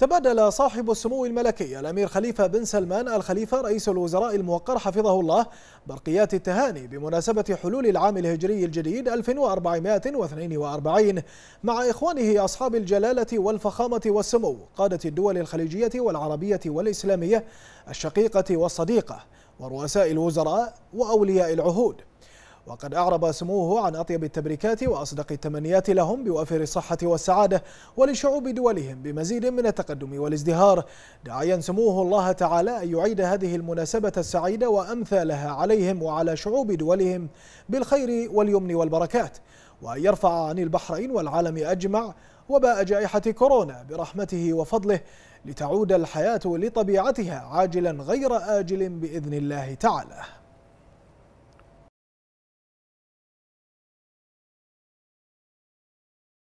تبادل صاحب السمو الملكي الأمير خليفة بن سلمان الخليفة رئيس الوزراء الموقر حفظه الله برقيات التهاني بمناسبة حلول العام الهجري الجديد 1442 مع إخوانه أصحاب الجلالة والفخامة والسمو قادة الدول الخليجية والعربية والإسلامية الشقيقة والصديقة ورؤساء الوزراء وأولياء العهود وقد أعرب سموه عن أطيب التبريكات وأصدق التمنيات لهم بوافر الصحة والسعادة ولشعوب دولهم بمزيد من التقدم والازدهار داعيا سموه الله تعالى أن يعيد هذه المناسبة السعيدة وأمثالها عليهم وعلى شعوب دولهم بالخير واليمن والبركات وأن يرفع عن البحرين والعالم أجمع وباء جائحة كورونا برحمته وفضله لتعود الحياة لطبيعتها عاجلا غير آجل بإذن الله تعالى